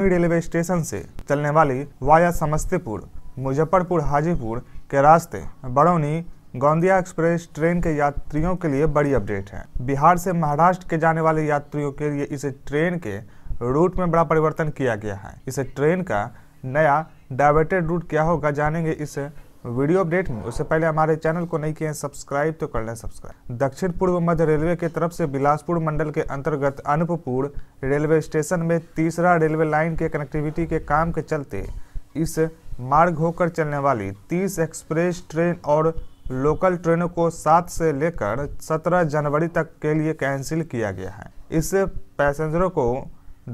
railway station से चलने वाली वाया समस्तीपुर मुजफ्फरपुर हाजीपुर के रास्ते बरौनी गोंदिया एक्सप्रेस ट्रेन के यात्रियों के लिए बड़ी अपडेट है बिहार से महाराष्ट्र के जाने वाले यात्रियों के लिए इस ट्रेन के रूट में बड़ा परिवर्तन किया गया है इस ट्रेन का नया डायवर्टेड रूट क्या होगा जानेंगे इस वीडियो अपडेट में उससे पहले हमारे चैनल को नहीं किए सब्सक्राइब तो कर लें सब्सक्राइब दक्षिण पूर्व मध्य रेलवे की तरफ से बिलासपुर मंडल के अंतर्गत अनुपपुर रेलवे स्टेशन में तीसरा रेलवे लाइन के कनेक्टिविटी के काम के चलते इस मार्ग होकर चलने वाली 30 एक्सप्रेस ट्रेन और लोकल ट्रेनों को 7 से लेकर 17 जनवरी तक के लिए कैंसिल किया गया है इससे पैसेंजरों को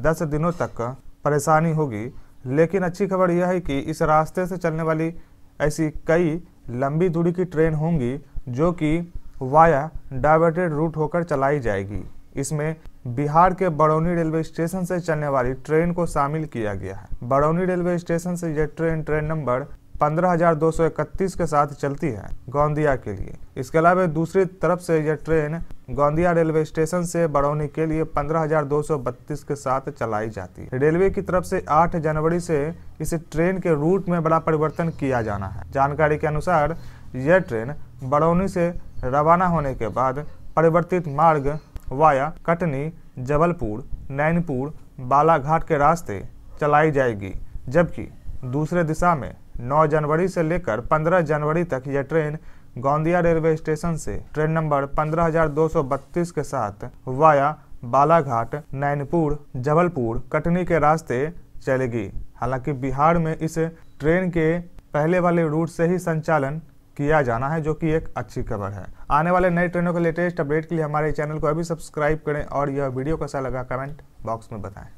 10 दिनों तक परेशानी होगी लेकिन अच्छी खबर यह है कि इस रास्ते से चलने वाली ऐसी कई लंबी दूरी की ट्रेन होंगी जो कि वाया डाइवर्टेड रूट होकर चलाई जाएगी इसमें बिहार के बड़ौनी रेलवे स्टेशन से चलने वाली ट्रेन को शामिल किया गया है बड़ौनी रेलवे स्टेशन से यह ट्रेन ट्रेन नंबर 15,231 के साथ चलती है गोंदिया के लिए इसके अलावा दूसरी तरफ से यह ट्रेन गोंदिया रेलवे स्टेशन से बरौनी के लिए 15,232 के साथ चलाई जाती है रेलवे की तरफ से 8 जनवरी से इस ट्रेन के रूट में बड़ा परिवर्तन किया जाना है जानकारी के अनुसार यह ट्रेन बड़ौनी से रवाना होने के बाद परिवर्तित मार्ग वाया कटनी जबलपुर नैनपुर बालाघाट के रास्ते चलाई जाएगी जबकि दूसरे दिशा में 9 जनवरी से लेकर 15 जनवरी तक यह ट्रेन गोंदिया रेलवे स्टेशन से ट्रेन नंबर 15232 के साथ वाया बालाघाट नैनपुर जबलपुर कटनी के रास्ते चलेगी हालांकि बिहार में इस ट्रेन के पहले वाले रूट से ही संचालन किया जाना है जो कि एक अच्छी खबर है आने वाले नई ट्रेनों के लेटेस्ट अपडेट के लिए हमारे चैनल को अभी सब्सक्राइब करें और यह वीडियो कैसा लगा कमेंट बॉक्स में बताएं